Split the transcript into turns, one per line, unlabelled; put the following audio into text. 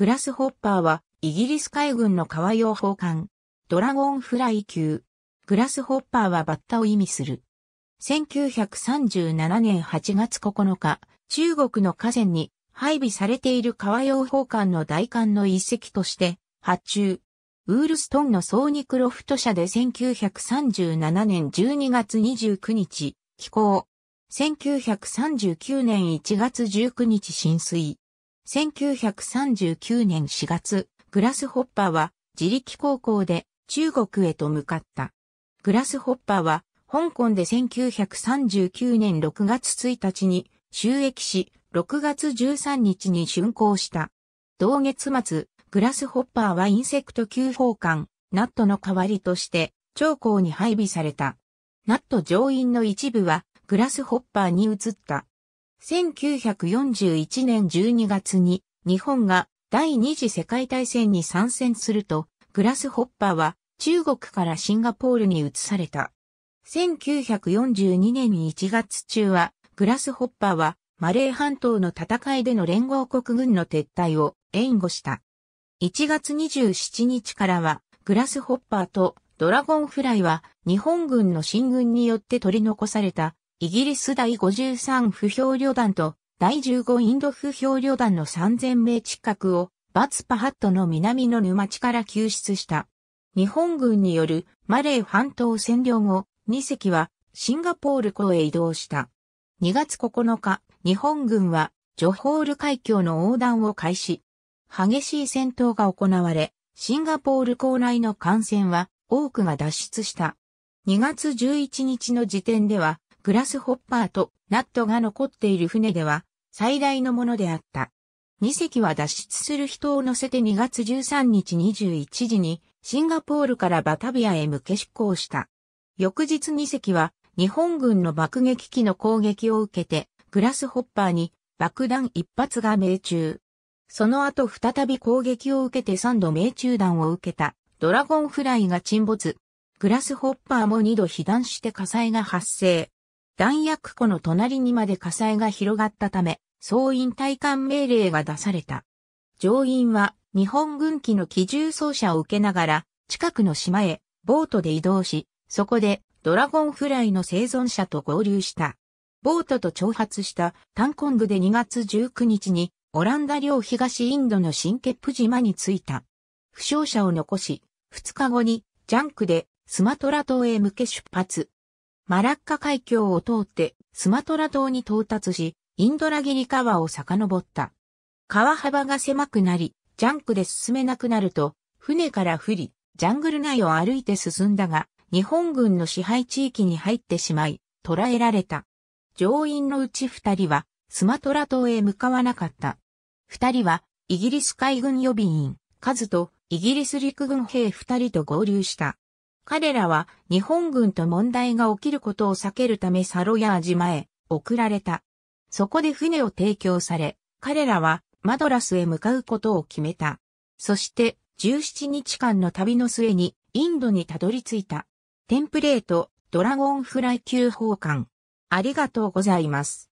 グラスホッパーは、イギリス海軍の川用砲艦。ドラゴンフライ級。グラスホッパーはバッタを意味する。1937年8月9日、中国の河川に配備されている川用砲艦の大艦の一隻として発注。ウールストンのソーニクロフト社で1937年12月29日、寄港。1939年1月19日浸水。1939年4月、グラスホッパーは自力高校で中国へと向かった。グラスホッパーは香港で1939年6月1日に収益し、6月13日に竣工した。同月末、グラスホッパーはインセクト級砲艦、ナットの代わりとして、長江に配備された。ナット上院の一部は、グラスホッパーに移った。1941年12月に日本が第二次世界大戦に参戦すると、グラスホッパーは中国からシンガポールに移された。1942年1月中は、グラスホッパーはマレー半島の戦いでの連合国軍の撤退を援護した。1月27日からは、グラスホッパーとドラゴンフライは日本軍の進軍によって取り残されたイギリス第53不評旅団と第15インド不評旅団の3000名近くをバツパハットの南の沼地から救出した。日本軍によるマレー半島占領後、2隻はシンガポール港へ移動した。2月9日、日本軍はジョホール海峡の横断を開始。激しい戦闘が行われ、シンガポール港内の艦船は多くが脱出した。2月11日の時点ではグラスホッパーとナットが残っている船では最大のものであった。2隻は脱出する人を乗せて2月13日21時にシンガポールからバタビアへ向け出港した。翌日2隻は日本軍の爆撃機の攻撃を受けてグラスホッパーに爆弾一発が命中。その後再び攻撃を受けて3度命中弾を受けたドラゴンフライが沈没。グラスホッパーも2度被弾して火災が発生。弾薬庫の隣にまで火災が広がったため、総員退官命令が出された。乗員は日本軍機の機銃装車を受けながら、近くの島へボートで移動し、そこでドラゴンフライの生存者と合流した。ボートと挑発したタンコングで2月19日にオランダ領東インドの新ケップ島に着いた。負傷者を残し、2日後にジャンクでスマトラ島へ向け出発。マラッカ海峡を通ってスマトラ島に到達し、インドラギリ川を遡った。川幅が狭くなり、ジャンクで進めなくなると、船から降り、ジャングル内を歩いて進んだが、日本軍の支配地域に入ってしまい、捕らえられた。乗員のうち二人は、スマトラ島へ向かわなかった。二人は、イギリス海軍予備員、カズと、イギリス陸軍兵二人と合流した。彼らは日本軍と問題が起きることを避けるためサロヤージマへ送られた。そこで船を提供され、彼らはマドラスへ向かうことを決めた。そして17日間の旅の末にインドにたどり着いた。テンプレート、ドラゴンフライ級砲艦。ありがとうございます。